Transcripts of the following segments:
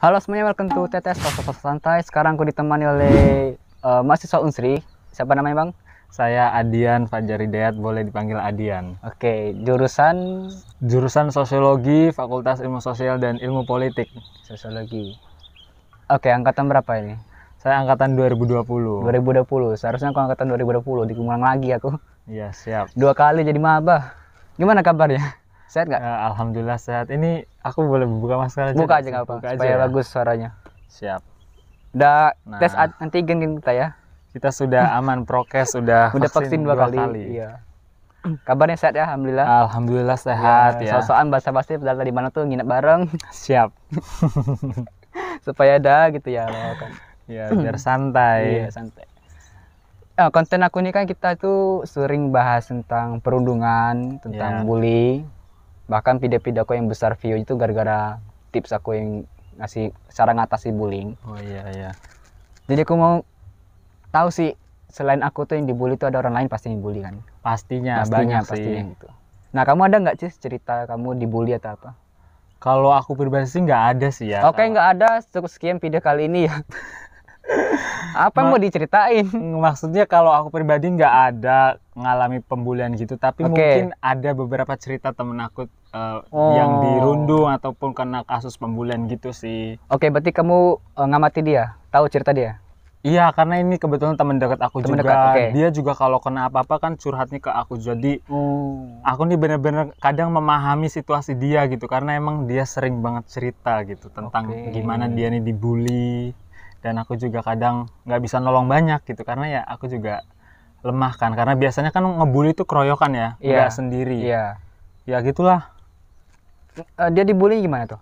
Halo semuanya, welcome to TTS Sosok Santai. Sekarang aku ditemani oleh uh, mahasiswa Unsri. Siapa namanya bang? Saya Adian Fajar Hidayat, boleh dipanggil Adian. Oke, jurusan? Jurusan Sosiologi, Fakultas Ilmu Sosial dan Ilmu Politik. Sosiologi. Oke, angkatan berapa ini? Saya angkatan 2020. 2020, seharusnya aku angkatan 2020, dikumulang lagi aku. Iya, siap. Dua kali jadi maba. Gimana kabarnya? Sehat nggak? Ya, Alhamdulillah sehat. Ini aku boleh buka masker aja buka aja nggak apa apa supaya aja. Ya. bagus suaranya siap udah nah, tes antigen kita ya kita sudah aman prokes sudah. udah vaksin, vaksin dua, dua kali, kali. Iya. kabarnya sehat ya alhamdulillah alhamdulillah sehat iya, ya, ya. sosokan bahasa pasti data di mana tuh nginep bareng siap supaya ada gitu ya kan ya biar santai iya santai Nah, konten aku ini kan kita tuh sering bahas tentang perundungan, tentang yeah. bully, bahkan video-video aku yang besar view itu gara-gara tips aku yang ngasih cara ngatasi bullying oh iya iya jadi aku mau tahu sih selain aku tuh yang dibully itu ada orang lain pasti yang bully kan pastinya pastinya banyak pastinya sih. gitu nah kamu ada nggak sih cerita kamu dibully atau apa kalau aku pribadi sih nggak ada sih ya oke okay, nggak ada cukup sekian video kali ini ya apa yang mau diceritain maksudnya kalau aku pribadi nggak ada ngalami pembulian gitu tapi okay. mungkin ada beberapa cerita temen aku uh, oh. yang dirundung ataupun kena kasus pembulian gitu sih oke okay, berarti kamu uh, ngamati dia tahu cerita dia Iya, karena ini kebetulan temen dekat aku temen juga. Dekat, okay. Dia juga kalau kena apa-apa kan curhatnya ke aku. Jadi hmm. aku nih bener-bener kadang memahami situasi dia gitu karena emang dia sering banget cerita gitu tentang okay. gimana dia nih dibully dan aku juga kadang nggak bisa nolong banyak gitu karena ya aku juga lemah kan karena biasanya kan ngebully itu keroyokan ya yeah. nggak sendiri yeah. ya gitulah uh, dia dibully gimana tuh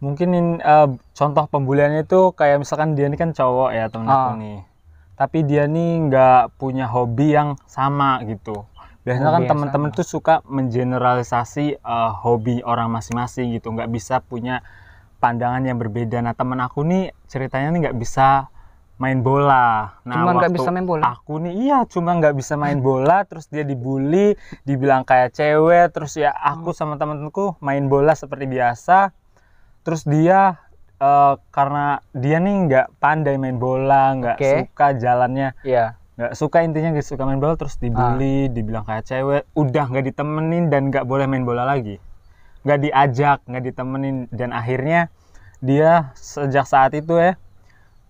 mungkin uh, contoh pembuliannya itu kayak misalkan dia ini kan cowok ya temen oh. aku ah. nih tapi dia nih nggak punya hobi yang sama gitu biasanya kan hobi kan teman-teman tuh suka mengeneralisasi uh, hobi orang masing-masing gitu nggak bisa punya pandangan yang berbeda. Nah temen aku nih ceritanya nih nggak bisa main bola. Nah, cuma nggak bisa main bola. Aku nih iya cuma nggak bisa main bola. terus dia dibully, dibilang kayak cewek. Terus ya aku hmm. sama temen temanku main bola seperti biasa. Terus dia uh, karena dia nih nggak pandai main bola, nggak okay. suka jalannya. Iya. Yeah suka intinya nggak suka main bola terus dibully, ah. dibilang kayak cewek, udah nggak ditemenin dan nggak boleh main bola lagi nggak diajak nggak ditemenin dan akhirnya dia sejak saat itu ya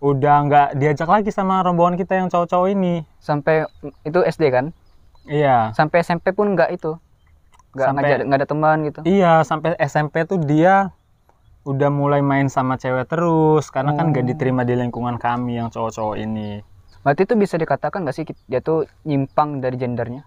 udah nggak diajak lagi sama rombongan kita yang cowok-cowok ini sampai itu SD kan iya sampai SMP pun nggak itu nggak ngajak nggak ada teman gitu iya sampai SMP tuh dia udah mulai main sama cewek terus karena oh. kan nggak oh. diterima di lingkungan kami yang cowok-cowok ini berarti itu bisa dikatakan nggak sih dia tuh nyimpang dari gendernya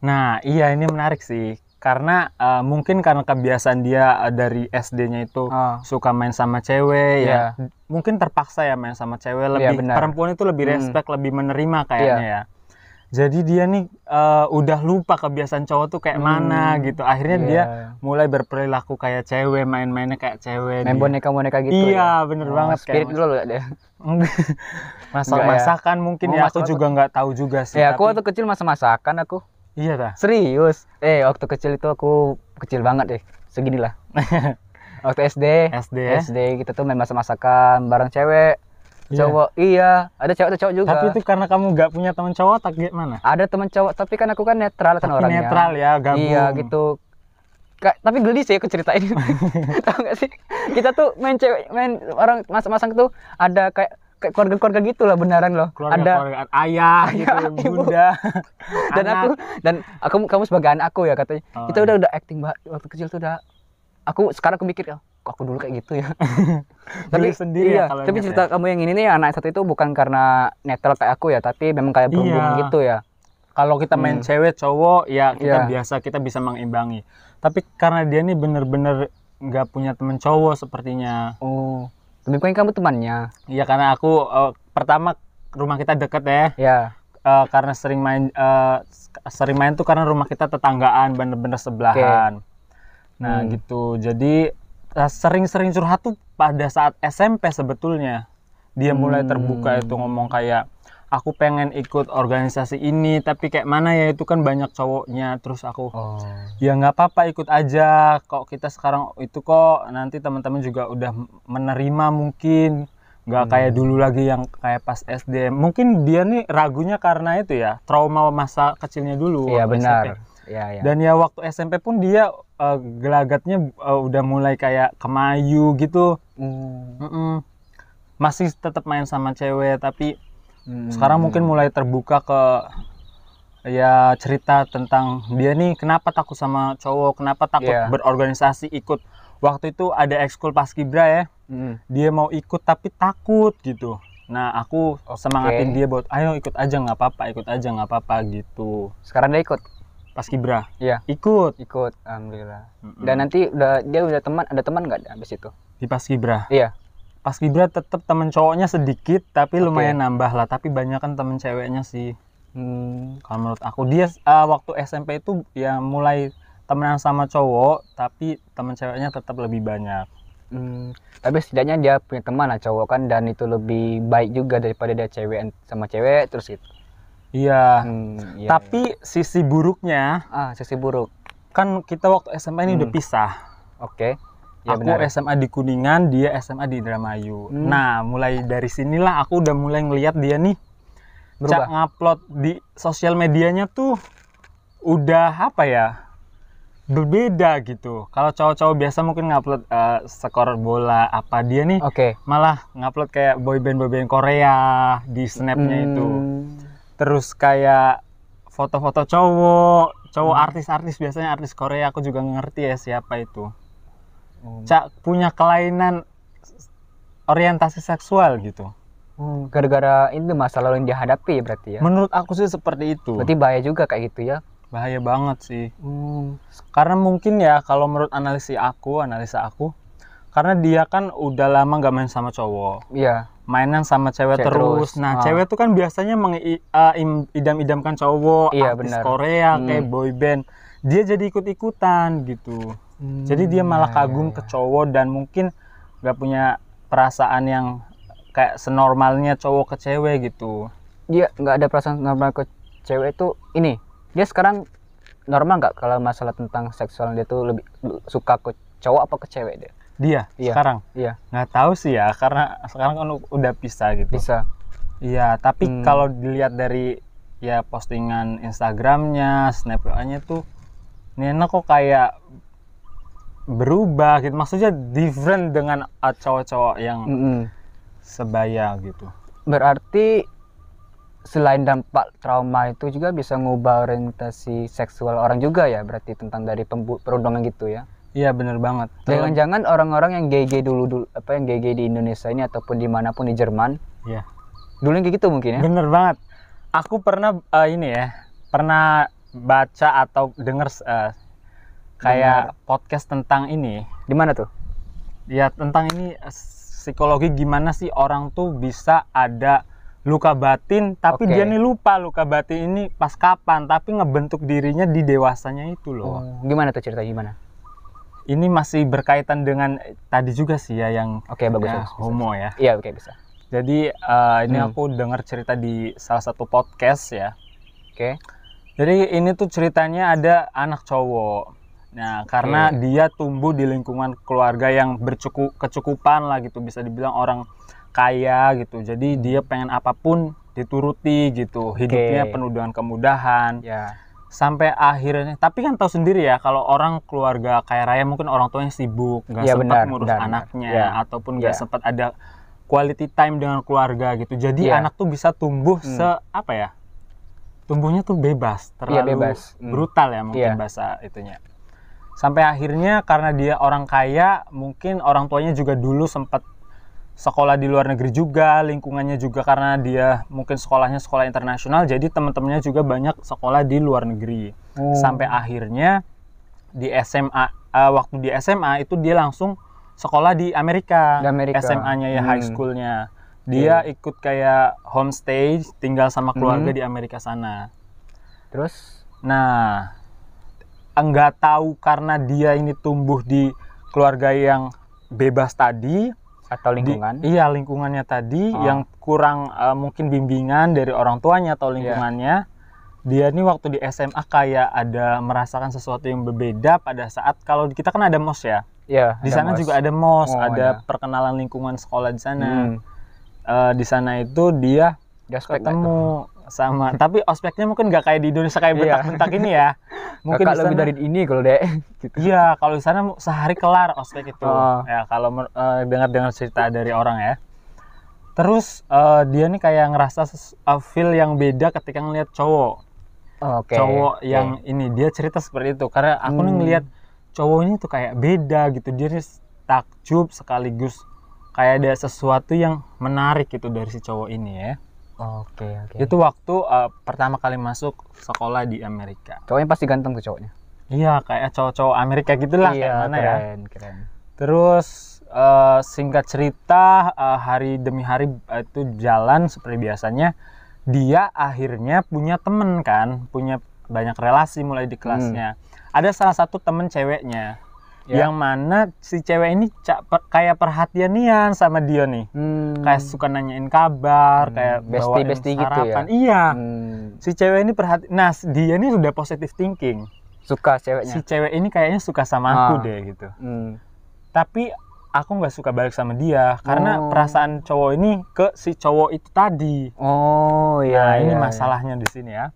nah iya ini menarik sih karena uh, mungkin karena kebiasaan dia uh, dari SD-nya itu uh. suka main sama cewek yeah. ya iya. mungkin terpaksa ya main sama cewek iya, lebih yeah, benar. perempuan itu lebih hmm. respect lebih menerima iya. kayaknya yeah. ya jadi dia nih uh, udah lupa kebiasaan cowok tuh kayak hmm. mana gitu akhirnya yeah. dia mulai berperilaku kayak cewek main-mainnya kayak cewek main boneka boneka gitu iya ya? bener oh, banget spirit dulu lah dia ya? oh, ya, masak masakan ya. mungkin ya aku juga nggak tahu juga sih ya tapi... aku waktu kecil masa masakan aku Iya ta? Serius. Eh waktu kecil itu aku kecil banget deh, segini lah waktu SD. SD. Ya? SD kita tuh main masa-masa masakan bareng cewek. Iya. Cowok, iya. Ada cowok ada cowok juga. Tapi itu karena kamu gak punya teman cowok, tak gimana? Ada teman cowok, tapi kan aku kan netral kan orangnya. Netral ya, gabung. Iya gitu. Ka tapi geli sih aku ceritain. Tahu gak sih? Kita tuh main cewek, main orang masak-masak tuh ada kayak kayak keluarga-keluarga gitulah beneran loh. Keluarga, ada keluarga, ayah, ayah gitu, ibu. bunda. dan anak. aku dan aku kamu sebagai anak aku ya katanya. Oh, kita udah iya. udah acting waktu kecil tuh udah aku sekarang aku mikir kok aku dulu kayak gitu ya. tapi sendiri iya, ya tapi cerita ya. kamu yang ini nih anak satu itu bukan karena netral kayak aku ya, tapi memang kayak iya. berhubungan iya. gitu ya. Kalau kita main hmm. cewek cowok ya kita iya. biasa kita bisa mengimbangi. Tapi karena dia nih bener-bener nggak -bener punya temen cowok sepertinya. Oh lebih pengen kamu temannya iya karena aku uh, pertama rumah kita deket ya Iya. uh, karena sering main uh, sering main tuh karena rumah kita tetanggaan bener-bener sebelahan okay. nah hmm. gitu jadi sering-sering curhat tuh pada saat SMP sebetulnya dia mulai hmm. terbuka itu ngomong kayak aku pengen ikut organisasi ini tapi kayak mana ya itu kan banyak cowoknya terus aku oh. ya nggak apa-apa ikut aja kok kita sekarang itu kok nanti teman-teman juga udah menerima mungkin nggak hmm. kayak dulu lagi yang kayak pas SD mungkin dia nih ragunya karena itu ya trauma masa kecilnya dulu iya benar Ya, ya. dan ya waktu SMP pun dia uh, gelagatnya uh, udah mulai kayak kemayu gitu hmm. masih tetap main sama cewek tapi Hmm. Sekarang mungkin mulai terbuka ke ya cerita tentang dia nih kenapa takut sama cowok, kenapa takut yeah. berorganisasi ikut. Waktu itu ada ekskul paskibra ya. Hmm. Dia mau ikut tapi takut gitu. Nah, aku okay. semangatin dia buat ayo ikut aja nggak apa-apa, ikut aja nggak apa-apa gitu. Sekarang dia ikut paskibra. Iya. Ikut. Ikut, alhamdulillah. Mm -mm. Dan nanti udah dia udah teman, ada teman nggak abis itu? Di paskibra. Iya pas Gibra tetap temen cowoknya sedikit tapi lumayan nambah lah tapi banyak kan temen ceweknya sih hmm. kalau menurut aku dia uh, waktu SMP itu ya mulai temenan sama cowok tapi temen ceweknya tetap lebih banyak hmm. tapi setidaknya dia punya teman lah cowok kan dan itu lebih baik juga daripada dia cewek sama cewek terus itu. iya hmm, iya, tapi iya. sisi buruknya ah sisi buruk kan kita waktu SMP ini hmm. udah pisah oke okay Ya, aku benar. SMA di Kuningan, dia SMA di Dramayu. Hmm. Nah, mulai dari sinilah aku udah mulai ngelihat dia nih Berubah. cak ngupload di sosial medianya tuh udah apa ya? berbeda gitu. Kalau cowok-cowok biasa mungkin ngupload uh, skor bola apa dia nih, okay. malah ngupload kayak boyband boyband Korea di snapnya hmm. itu. Terus kayak foto-foto cowok, cowok hmm. artis-artis hmm. biasanya artis Korea aku juga ngerti ya siapa itu. Hmm. cak punya kelainan orientasi seksual gitu hmm, gara-gara itu masalah yang dihadapi berarti ya menurut aku sih seperti itu berarti bahaya juga kayak gitu ya bahaya banget sih hmm. karena mungkin ya kalau menurut analisis aku analisa aku karena dia kan udah lama gak main sama cowok iya mainan sama cewek, cewek terus. terus nah ah. cewek tuh kan biasanya mengidam-idamkan ah, cowok iya, artis bener. Korea hmm. kayak boy band dia jadi ikut-ikutan gitu Hmm, Jadi dia malah iya, kagum iya, ke iya. cowok dan mungkin gak punya perasaan yang kayak senormalnya cowok ke cewek gitu. Dia gak ada perasaan normal ke cewek itu ini. Dia sekarang normal gak kalau masalah tentang seksual dia tuh lebih suka ke cowok apa ke cewek dia? Dia iya. sekarang. Iya. Gak tahu sih ya karena sekarang kan udah bisa gitu. Pisah. Iya, tapi hmm. kalau dilihat dari ya postingan Instagramnya, Snapchatnya tuh Nena kok kayak berubah gitu maksudnya different dengan cowok-cowok yang mm -hmm. sebaya gitu berarti selain dampak trauma itu juga bisa ngubah orientasi seksual orang juga ya berarti tentang dari perundungan gitu ya iya bener banget jangan-jangan orang-orang yang GG dulu dulu apa yang GG di Indonesia ini ataupun dimanapun di Jerman iya dulu yang kayak gitu mungkin ya bener banget aku pernah uh, ini ya pernah baca atau denger uh, kayak Benar. podcast tentang ini. di mana tuh? Ya tentang ini psikologi gimana sih orang tuh bisa ada luka batin tapi okay. dia nih lupa luka batin ini pas kapan tapi ngebentuk dirinya di dewasanya itu loh. Hmm, gimana tuh cerita gimana? Ini masih berkaitan dengan eh, tadi juga sih ya yang Oke okay, bagus, ya, bagus homo bisa. ya. Iya oke okay, bisa. Jadi uh, ini hmm. aku dengar cerita di salah satu podcast ya. Oke. Okay. Jadi ini tuh ceritanya ada anak cowok. Nah, karena hmm. dia tumbuh di lingkungan keluarga yang bercukup kecukupan lah gitu, bisa dibilang orang kaya gitu. Jadi hmm. dia pengen apapun dituruti gitu, okay. hidupnya penuh dengan kemudahan. Ya. Sampai akhirnya, tapi kan tahu sendiri ya kalau orang keluarga kaya raya mungkin orang tuanya sibuk, nggak ya, sempat ngurus benar, anaknya Ya. ataupun nggak ya. sempat ada quality time dengan keluarga gitu. Jadi ya. anak tuh bisa tumbuh hmm. se apa ya? Tumbuhnya tuh bebas, ya, terlalu ya, bebas. Hmm. brutal ya mungkin ya. bahasa itunya sampai akhirnya karena dia orang kaya mungkin orang tuanya juga dulu sempat sekolah di luar negeri juga lingkungannya juga karena dia mungkin sekolahnya sekolah internasional jadi teman-temannya juga banyak sekolah di luar negeri hmm. sampai akhirnya di SMA uh, eh, waktu di SMA itu dia langsung sekolah di Amerika, Amerika. SMA-nya ya hmm. high schoolnya dia hmm. ikut kayak homestay tinggal sama keluarga hmm. di Amerika sana terus nah nggak tahu karena dia ini tumbuh di keluarga yang bebas tadi atau lingkungan di, iya lingkungannya tadi oh. yang kurang uh, mungkin bimbingan dari orang tuanya atau iya. lingkungannya yeah. dia ini waktu di SMA kayak ada merasakan sesuatu yang berbeda pada saat kalau kita kan ada mos ya yeah, di sana juga ada mos oh, ada yeah. perkenalan lingkungan sekolah di sana hmm. uh, di sana itu dia ketemu sama tapi ospeknya mungkin nggak kayak di Indonesia kayak iya. bentak-bentak ini ya mungkin Kakak lebih dari ini kalau deh gitu. iya kalau di sana sehari kelar ospek itu oh. ya kalau uh, dengar-dengar cerita dari orang ya terus uh, dia nih kayak ngerasa uh, feel yang beda ketika ngelihat cowok okay. cowok iya. yang okay. ini dia cerita seperti itu karena aku hmm. nih ngelihat ini tuh kayak beda gitu dia nih takjub sekaligus kayak ada sesuatu yang menarik gitu dari si cowok ini ya Oke, oke. Itu waktu uh, pertama kali masuk sekolah di Amerika. Cowoknya pasti ganteng tuh cowoknya. Iya, kayak cowok-cowok Amerika gitulah iya, kayak mana keren, ya. Keren, keren. Terus uh, singkat cerita uh, hari demi hari uh, itu jalan seperti biasanya. Dia akhirnya punya temen kan, punya banyak relasi mulai di kelasnya. Hmm. Ada salah satu temen ceweknya yeah. yang mana si cewek ini kayak perhatian nian sama dia nih hmm. kayak suka nanyain kabar hmm. kayak bestie bestie gitu ya iya hmm. si cewek ini perhati nah dia ini sudah positive thinking suka ceweknya si cewek ini kayaknya suka sama ah. aku deh gitu hmm. tapi aku nggak suka balik sama dia karena oh. perasaan cowok ini ke si cowok itu tadi oh iya nah, ini iya. iya. masalahnya di sini ya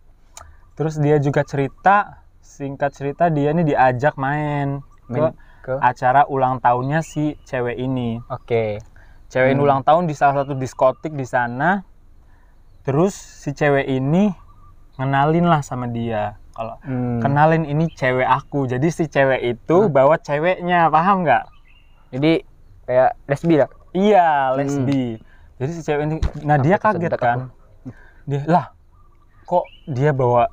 terus dia juga cerita singkat cerita dia ini diajak main ke, ke? acara ulang tahunnya si cewek ini. Oke. Okay. Cewek hmm. ulang tahun di salah satu diskotik di sana. Terus si cewek ini ngenalin lah sama dia. Kalau hmm. kenalin ini cewek aku. Jadi si cewek itu hmm. bawa ceweknya, paham nggak? Jadi kayak lesbi lah. Iya, hmm. lesbi. Hmm. Jadi si cewek ini nah kan? aku dia kaget kan. Dia lah kok dia bawa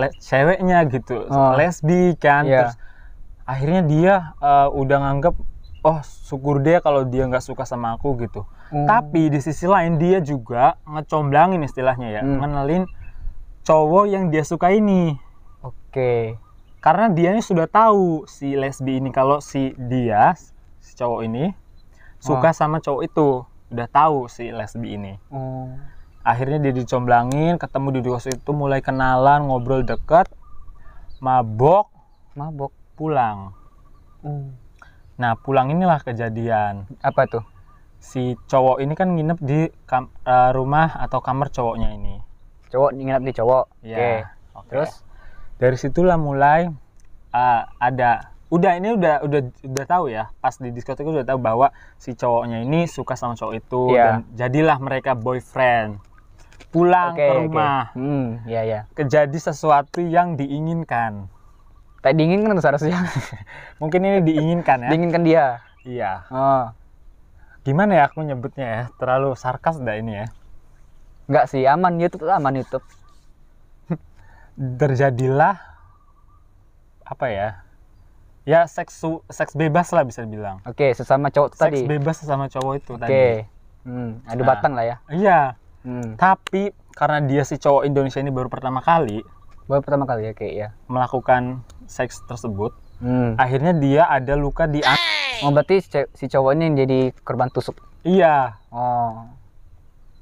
eh, ceweknya gitu. Oh. Lesbi kan. Yeah. Terus akhirnya dia uh, udah nganggep oh syukur dia kalau dia nggak suka sama aku gitu hmm. tapi di sisi lain dia juga ngecomblangin istilahnya ya hmm. ngenalin cowok yang dia suka ini oke okay. karena dia ini sudah tahu si lesbi ini kalau si dia si cowok ini suka sama cowok itu udah tahu si lesbi ini hmm. akhirnya dia dicomblangin ketemu di dua itu mulai kenalan ngobrol deket mabok mabok pulang. Hmm. Nah pulang inilah kejadian. Apa tuh? Si cowok ini kan nginep di kam uh, rumah atau kamar cowoknya ini. Cowok nginep di cowok. Iya, oke. Okay. Okay. Terus dari situlah mulai uh, ada udah ini udah udah udah tahu ya pas di diskotik udah tahu bahwa si cowoknya ini suka sama cowok itu yeah. dan jadilah mereka boyfriend pulang okay, ke rumah okay. hmm, ya yeah, ya yeah. kejadi sesuatu yang diinginkan Tak kan seharusnya. Mungkin ini diinginkan ya. Diinginkan dia. Iya. Oh. Gimana ya aku nyebutnya ya? Terlalu sarkas enggak ini ya? Enggak sih, aman YouTube aman YouTube. Terjadilah apa ya? Ya seks seks bebas lah bisa dibilang. Oke, okay, sesama cowok seks tadi. Seks bebas sesama cowok itu okay. tadi. Oke. Hmm, ada nah, batang lah ya. Iya. Hmm. Tapi karena dia si cowok Indonesia ini baru pertama kali. Baru pertama kali ya kayak ya. Melakukan seks tersebut, hmm. akhirnya dia ada luka di Oh, berarti si cowoknya yang jadi korban tusuk. Iya. Oh.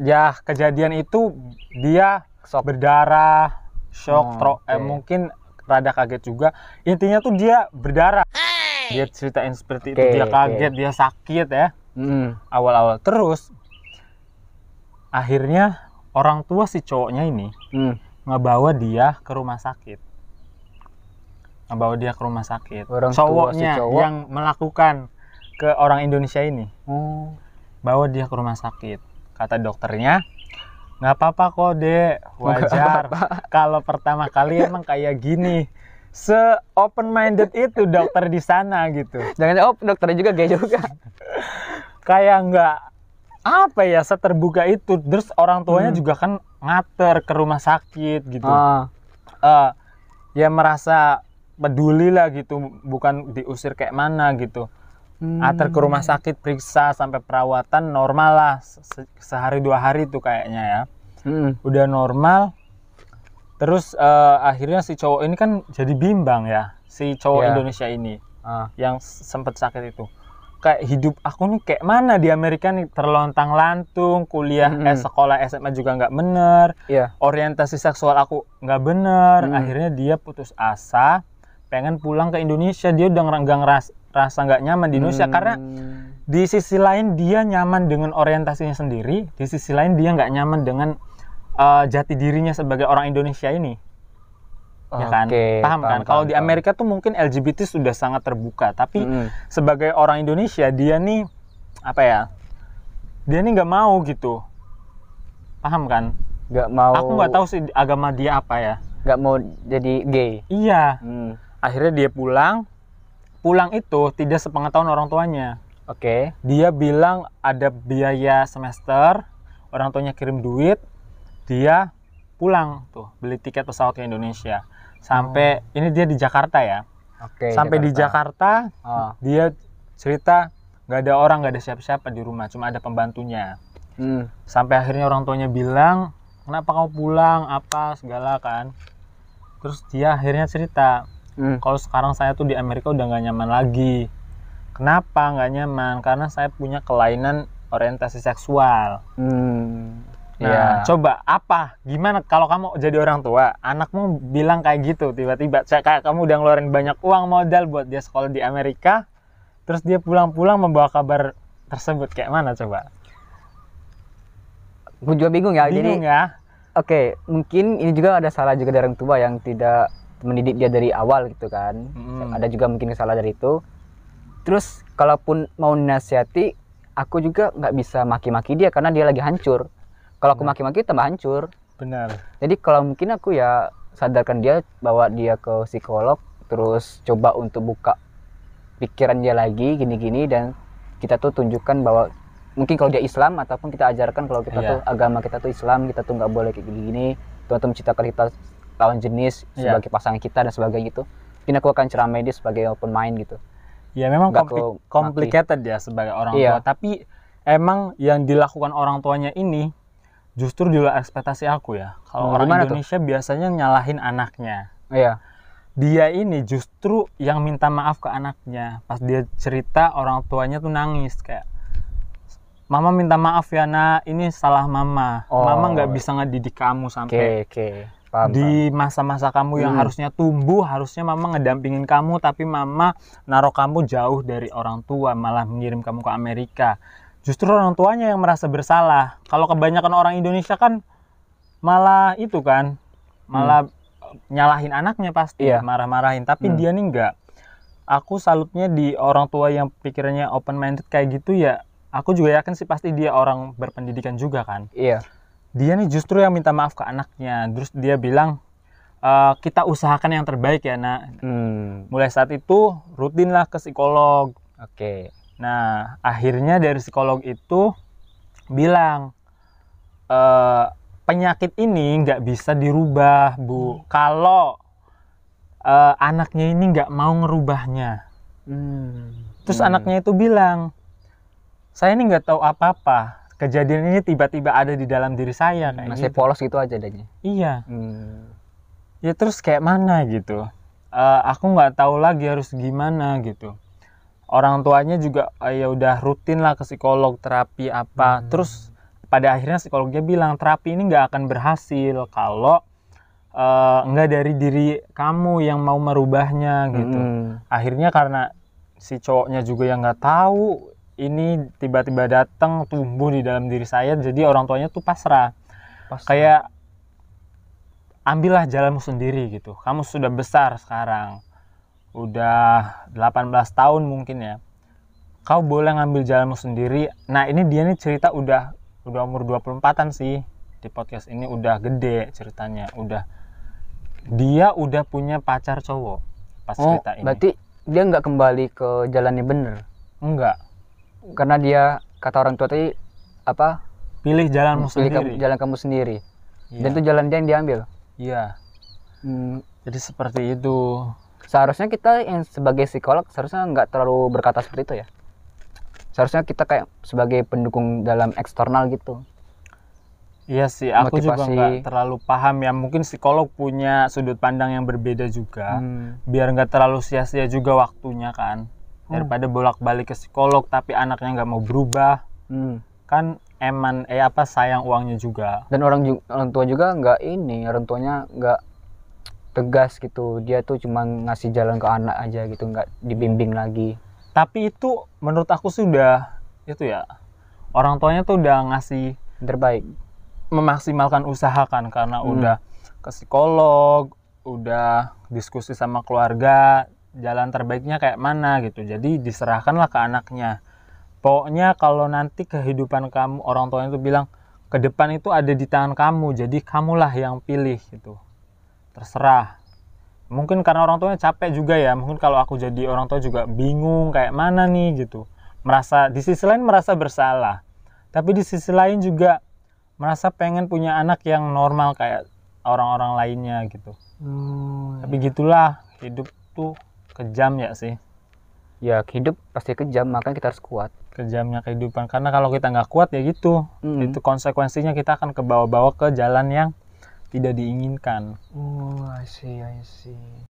Ya, kejadian itu dia shock. berdarah, shock, oh, okay. eh, mungkin rada kaget juga. Intinya tuh dia berdarah. Dia ceritain seperti okay, itu, dia kaget, dia sakit ya. awal hmm. Awal-awal terus akhirnya orang tua si cowoknya ini hmm. ngebawa dia ke rumah sakit bawa dia ke rumah sakit orang cowoknya si cowok. yang melakukan ke orang Indonesia ini hmm. bawa dia ke rumah sakit kata dokternya nggak apa-apa kok dek oh, wajar kalau pertama kali emang kayak gini se open minded itu dokter di sana gitu jangan oh dokternya juga gay juga kayak nggak apa ya seterbuka itu terus orang tuanya hmm. juga kan ngater ke rumah sakit gitu ah. uh, ya merasa peduli lah gitu bukan diusir kayak mana gitu hmm. antar ke rumah sakit periksa sampai perawatan normal lah se sehari dua hari tuh kayaknya ya hmm. udah normal terus uh, akhirnya si cowok ini kan jadi bimbang ya si cowok yeah. Indonesia ini uh. yang sempet sakit itu kayak hidup aku nih kayak mana di Amerika nih terlontang lantung kuliah mm -hmm. eh, sekolah SMA juga nggak bener yeah. orientasi seksual aku nggak bener mm -hmm. akhirnya dia putus asa pengen pulang ke Indonesia dia udah ngerenggang ras rasa nggak nyaman di Indonesia hmm. karena di sisi lain dia nyaman dengan orientasinya sendiri di sisi lain dia nggak nyaman dengan uh, jati dirinya sebagai orang Indonesia ini ya kan, kan? paham, paham kan kalau di Amerika tuh mungkin LGBT sudah sangat terbuka tapi hmm. sebagai orang Indonesia dia nih apa ya dia nih nggak mau gitu paham kan nggak mau aku nggak tahu sih agama dia apa ya nggak mau jadi gay iya hmm akhirnya dia pulang pulang itu tidak sepengetahuan orang tuanya oke okay. dia bilang ada biaya semester orang tuanya kirim duit dia pulang tuh beli tiket pesawat ke Indonesia sampai oh. ini dia di Jakarta ya oke okay, sampai Jakarta. di Jakarta oh. dia cerita nggak ada orang nggak ada siapa-siapa di rumah cuma ada pembantunya hmm. sampai akhirnya orang tuanya bilang kenapa kau pulang apa segala kan terus dia akhirnya cerita hmm. kalau sekarang saya tuh di Amerika udah nggak nyaman lagi kenapa nggak nyaman karena saya punya kelainan orientasi seksual hmm. Nah, yeah. coba apa? Gimana kalau kamu jadi orang tua, anakmu bilang kayak gitu tiba-tiba, kayak kamu udah ngeluarin banyak uang modal buat dia sekolah di Amerika, terus dia pulang-pulang membawa kabar tersebut kayak mana coba? Gue juga bingung ya. Bingung jadi, ya. Oke, okay, mungkin ini juga ada salah juga dari orang tua yang tidak mendidik dia dari awal gitu kan hmm. ada juga mungkin salah dari itu terus kalaupun mau nasihati aku juga nggak bisa maki-maki dia karena dia lagi hancur kalau aku maki-maki tambah hancur benar jadi kalau mungkin aku ya sadarkan dia bawa dia ke psikolog terus coba untuk buka pikiran dia lagi gini-gini dan kita tuh tunjukkan bahwa mungkin kalau dia Islam ataupun kita ajarkan kalau kita yeah. tuh agama kita tuh Islam kita tuh nggak boleh kayak gini Tuhan tuh menciptakan kita lawan jenis yeah. sebagai pasangan kita dan sebagainya itu mungkin aku akan ceramai dia sebagai open mind gitu ya memang kompli complicated ya sebagai orang yeah. tua tapi emang yang dilakukan orang tuanya ini justru di luar ekspektasi aku ya kalau hmm, orang Indonesia tuh? biasanya nyalahin anaknya iya yeah. dia ini justru yang minta maaf ke anaknya pas dia cerita orang tuanya tuh nangis kayak Mama minta maaf ya nak, ini salah mama. Oh. Mama nggak oh. bisa ngedidik kamu sampai. Okay, okay paham, di masa-masa kamu yang hmm. harusnya tumbuh harusnya mama ngedampingin kamu tapi mama naruh kamu jauh dari orang tua malah mengirim kamu ke Amerika justru orang tuanya yang merasa bersalah kalau kebanyakan orang Indonesia kan malah itu kan malah hmm. nyalahin anaknya pasti yeah. marah-marahin tapi hmm. dia nih enggak aku salutnya di orang tua yang pikirannya open minded kayak gitu ya aku juga yakin sih pasti dia orang berpendidikan juga kan iya dia nih justru yang minta maaf ke anaknya terus dia bilang e, kita usahakan yang terbaik ya nak hmm. mulai saat itu rutinlah ke psikolog oke okay. nah akhirnya dari psikolog itu bilang e, penyakit ini nggak bisa dirubah bu hmm. kalau e, anaknya ini nggak mau ngerubahnya hmm. terus hmm. anaknya itu bilang saya ini nggak tahu apa-apa kejadian ini tiba-tiba ada di dalam diri saya kayak masih gitu. polos gitu aja adanya iya hmm. ya terus kayak mana gitu uh, aku nggak tahu lagi harus gimana gitu orang tuanya juga uh, ya udah rutin lah ke psikolog terapi apa hmm. terus pada akhirnya psikolognya bilang terapi ini nggak akan berhasil kalau uh, nggak dari diri kamu yang mau merubahnya gitu hmm. akhirnya karena si cowoknya juga yang nggak tahu ini tiba-tiba datang tumbuh di dalam diri saya jadi orang tuanya tuh pasrah, pasrah. kayak ambillah jalanmu sendiri gitu kamu sudah besar sekarang udah 18 tahun mungkin ya kau boleh ngambil jalanmu sendiri nah ini dia nih cerita udah udah umur 24an sih di podcast ini udah gede ceritanya udah dia udah punya pacar cowok pas oh, cerita ini berarti dia nggak kembali ke jalannya bener enggak karena dia kata orang tua tadi apa pilih jalanmu hmm, pilih sendiri kamu, jalan kamu sendiri ya. dan iya. itu jalan dia yang diambil iya hmm. jadi seperti itu seharusnya kita yang sebagai psikolog seharusnya nggak terlalu berkata seperti itu ya seharusnya kita kayak sebagai pendukung dalam eksternal gitu Iya sih, aku Motivasi. juga nggak terlalu paham ya. Mungkin psikolog punya sudut pandang yang berbeda juga, hmm. biar nggak terlalu sia-sia juga waktunya kan. Hmm. daripada bolak-balik ke psikolog tapi anaknya nggak mau berubah hmm. kan eman eh apa sayang uangnya juga dan orang orang tua juga nggak ini orang tuanya nggak tegas gitu dia tuh cuma ngasih jalan ke anak aja gitu nggak dibimbing lagi tapi itu menurut aku sudah itu ya orang tuanya tuh udah ngasih terbaik memaksimalkan usahakan karena hmm. udah ke psikolog udah diskusi sama keluarga jalan terbaiknya kayak mana gitu jadi diserahkanlah ke anaknya pokoknya kalau nanti kehidupan kamu orang tuanya itu bilang ke depan itu ada di tangan kamu jadi kamulah yang pilih gitu terserah mungkin karena orang tuanya capek juga ya mungkin kalau aku jadi orang tua juga bingung kayak mana nih gitu merasa di sisi lain merasa bersalah tapi di sisi lain juga merasa pengen punya anak yang normal kayak orang-orang lainnya gitu hmm, tapi ya. gitulah hidup tuh kejam ya sih ya hidup pasti kejam makanya kita harus kuat kejamnya kehidupan karena kalau kita nggak kuat ya gitu mm. itu konsekuensinya kita akan ke bawah-bawah ke jalan yang tidak diinginkan oh I see I see